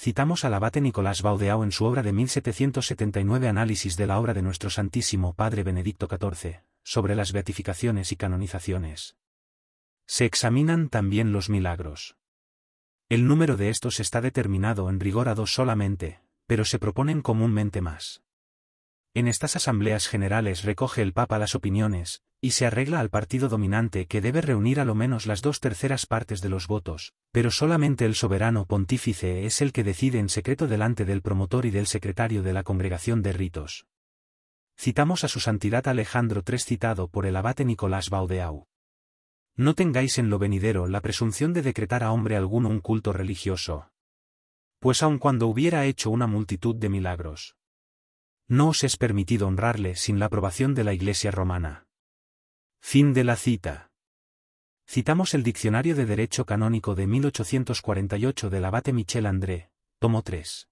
citamos al abate Nicolás Baudeau en su obra de 1779 Análisis de la obra de nuestro Santísimo Padre Benedicto XIV, sobre las beatificaciones y canonizaciones. Se examinan también los milagros. El número de estos está determinado en rigor a dos solamente, pero se proponen comúnmente más. En estas asambleas generales recoge el Papa las opiniones, y se arregla al partido dominante que debe reunir a lo menos las dos terceras partes de los votos, pero solamente el soberano pontífice es el que decide en secreto delante del promotor y del secretario de la congregación de ritos. Citamos a su santidad Alejandro III citado por el abate Nicolás Baudeau. No tengáis en lo venidero la presunción de decretar a hombre alguno un culto religioso. Pues aun cuando hubiera hecho una multitud de milagros, no os es permitido honrarle sin la aprobación de la Iglesia romana. Fin de la cita. Citamos el Diccionario de Derecho Canónico de 1848 del abate Michel André, tomo 3.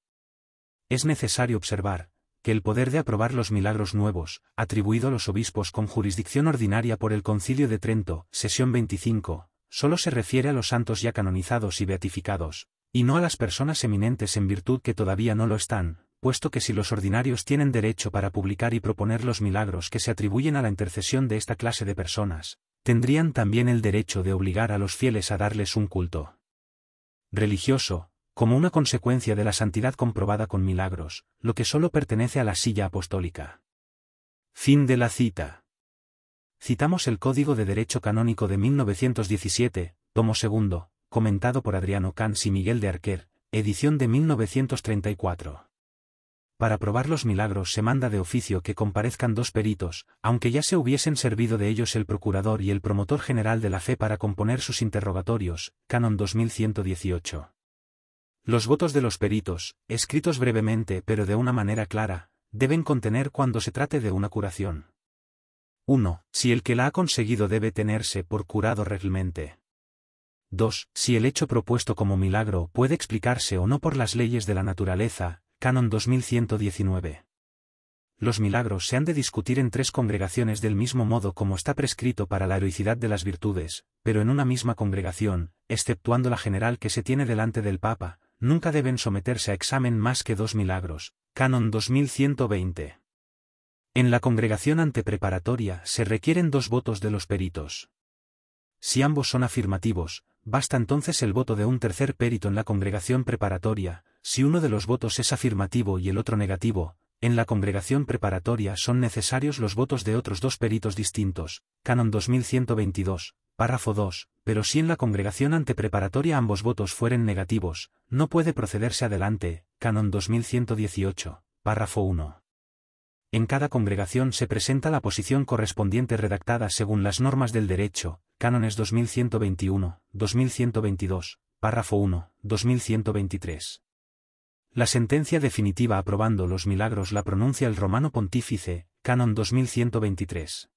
Es necesario observar, que el poder de aprobar los milagros nuevos, atribuido a los obispos con jurisdicción ordinaria por el Concilio de Trento, sesión 25, solo se refiere a los santos ya canonizados y beatificados, y no a las personas eminentes en virtud que todavía no lo están, puesto que si los ordinarios tienen derecho para publicar y proponer los milagros que se atribuyen a la intercesión de esta clase de personas, tendrían también el derecho de obligar a los fieles a darles un culto religioso, como una consecuencia de la santidad comprobada con milagros, lo que solo pertenece a la silla apostólica. Fin de la cita. Citamos el Código de Derecho Canónico de 1917, tomo II, comentado por Adriano Cans y Miguel de Arquer, edición de 1934 para probar los milagros se manda de oficio que comparezcan dos peritos, aunque ya se hubiesen servido de ellos el procurador y el promotor general de la fe para componer sus interrogatorios, Canon 2118. Los votos de los peritos, escritos brevemente pero de una manera clara, deben contener cuando se trate de una curación. 1. Si el que la ha conseguido debe tenerse por curado realmente. 2. Si el hecho propuesto como milagro puede explicarse o no por las leyes de la naturaleza, Canon 2119. Los milagros se han de discutir en tres congregaciones del mismo modo como está prescrito para la heroicidad de las virtudes, pero en una misma congregación, exceptuando la general que se tiene delante del Papa, nunca deben someterse a examen más que dos milagros. Canon 2120. En la congregación antepreparatoria se requieren dos votos de los peritos. Si ambos son afirmativos, basta entonces el voto de un tercer perito en la congregación preparatoria, si uno de los votos es afirmativo y el otro negativo, en la congregación preparatoria son necesarios los votos de otros dos peritos distintos, Canon 2122, párrafo 2, pero si en la congregación antepreparatoria ambos votos fueren negativos, no puede procederse adelante, Canon 2118, párrafo 1. En cada congregación se presenta la posición correspondiente redactada según las normas del derecho, Cánones 2121, 2122, párrafo 1, 2123. La sentencia definitiva aprobando los milagros la pronuncia el romano pontífice, Canon 2123.